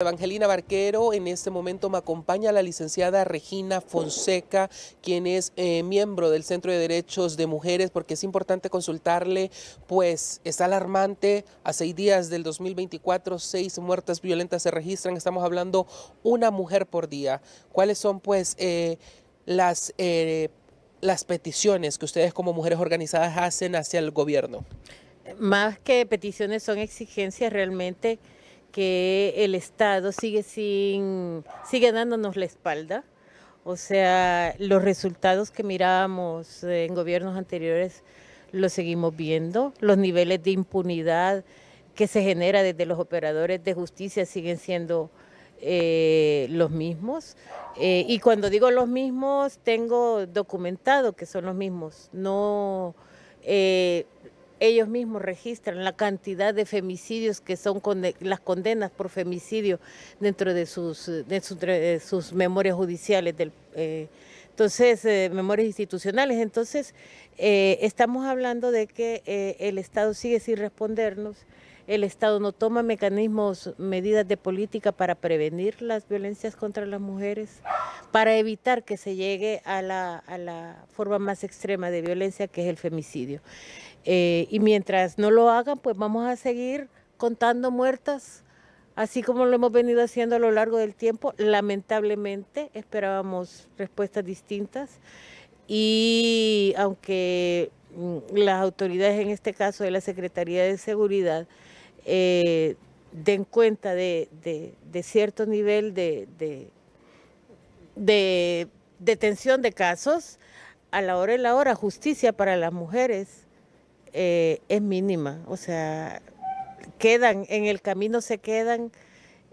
Evangelina Barquero, en este momento me acompaña la licenciada Regina Fonseca, quien es eh, miembro del Centro de Derechos de Mujeres, porque es importante consultarle, pues es alarmante, a seis días del 2024, seis muertes violentas se registran, estamos hablando una mujer por día. ¿Cuáles son pues eh, las, eh, las peticiones que ustedes como mujeres organizadas hacen hacia el gobierno? Más que peticiones son exigencias realmente que el Estado sigue sin, sigue dándonos la espalda. O sea, los resultados que mirábamos eh, en gobiernos anteriores los seguimos viendo, los niveles de impunidad que se genera desde los operadores de justicia siguen siendo eh, los mismos. Eh, y cuando digo los mismos, tengo documentado que son los mismos. No, ellos mismos registran la cantidad de femicidios que son las condenas por femicidio dentro de sus, eh, de sus, sus memorias judiciales, del, eh, entonces, eh, memorias institucionales. Entonces, estamos hablando de que el Estado sigue sin respondernos el Estado no toma mecanismos, medidas de política para prevenir las violencias contra las mujeres, para evitar que se llegue a la, forma más extrema de violencia que es el femicidio. Eh, y mientras no lo hagan, pues vamos a seguir contando muertas, así como lo hemos venido haciendo a lo largo del tiempo. Lamentablemente esperábamos respuestas distintas y aunque mm, las autoridades, en este caso de la Secretaría de Seguridad, eh, den cuenta de, cierto nivel de, detención de casos, a la hora y la hora, justicia para las mujeres eh, es mínima. O sea, quedan, en el camino se quedan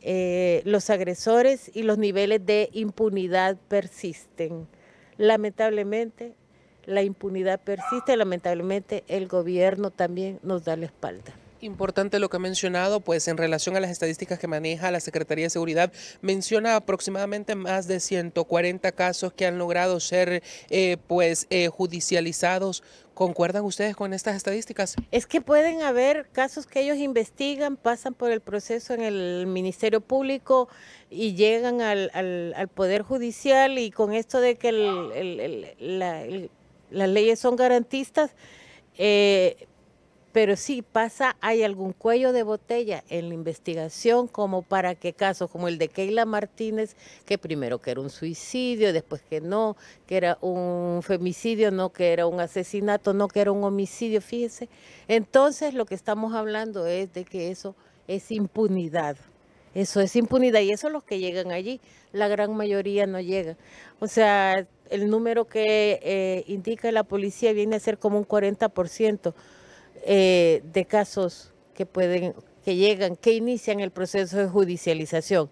eh, los agresores y los niveles de impunidad persisten. Lamentablemente, la impunidad persiste, lamentablemente el gobierno también nos da la espalda. Importante lo que ha mencionado, pues en relación a las estadísticas que maneja la Secretaría de Seguridad, menciona aproximadamente más de 140 casos que han logrado ser eh, pues eh, judicializados. ¿Concuerdan ustedes con estas estadísticas? Es que pueden haber casos que ellos investigan, pasan por el proceso en el Ministerio Público y llegan al, Poder Judicial y con esto de que las leyes son garantistas, eh, pero sí pasa, hay algún cuello de botella en la investigación como para que casos como el de Keila Martínez, que primero que era un suicidio, después que no, que era un femicidio, no, que era un asesinato, no, que era un homicidio, fíjese. Entonces lo que estamos hablando es de que eso es impunidad. Eso es impunidad y eso los que llegan allí, la gran mayoría no llega. O sea, el número que eh, indica la policía viene a ser como un 40%. Eh, de casos que pueden, que llegan, que inician el proceso de judicialización.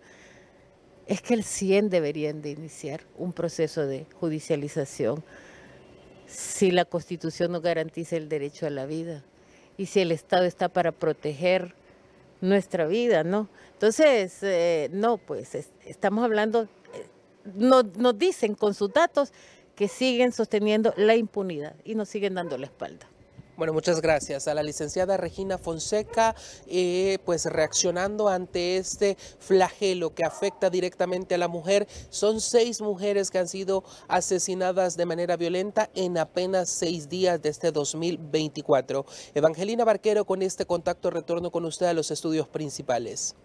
Es que el 100 deberían de iniciar un proceso de judicialización si la Constitución no garantiza el derecho a la vida y si el Estado está para proteger nuestra vida, ¿no? Entonces, eh, no, pues estamos hablando, eh, no, nos dicen con sus datos que siguen sosteniendo la impunidad y nos siguen dando la espalda. Bueno, muchas gracias a la licenciada Regina Fonseca, eh, pues reaccionando ante este flagelo que afecta directamente a la mujer. Son seis mujeres que han sido asesinadas de manera violenta en apenas seis días de este 2024. Evangelina Barquero, con este contacto retorno con usted a los estudios principales.